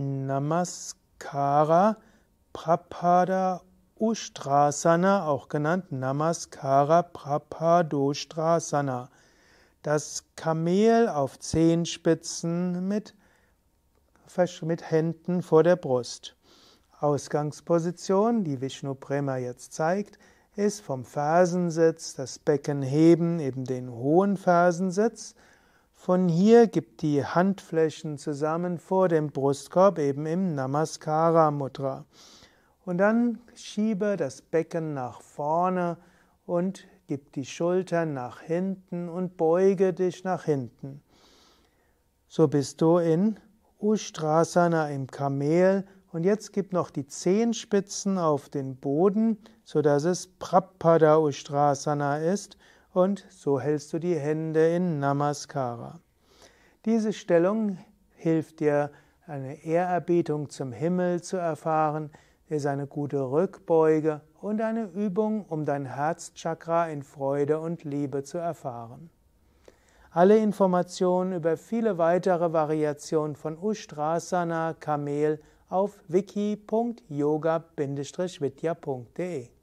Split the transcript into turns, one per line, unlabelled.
Namaskara, Prapada Ustrasana, auch genannt Namaskara Prapadostrasana. Das Kamel auf Zehenspitzen mit, mit Händen vor der Brust. Ausgangsposition, die Vishnu Prema jetzt zeigt, ist vom Fersensitz das Becken heben, eben den hohen Fersensitz von hier gib die Handflächen zusammen vor dem Brustkorb, eben im Namaskara Mudra. Und dann schiebe das Becken nach vorne und gib die Schultern nach hinten und beuge dich nach hinten. So bist du in Ustrasana im Kamel und jetzt gib noch die Zehenspitzen auf den Boden, sodass es Prapada Ustrasana ist und so hältst du die Hände in Namaskara. Diese Stellung hilft dir, eine Ehrerbietung zum Himmel zu erfahren, ist eine gute Rückbeuge und eine Übung, um dein Herzchakra in Freude und Liebe zu erfahren. Alle Informationen über viele weitere Variationen von Ustrasana Kamel auf wiki.yoga-vidya.de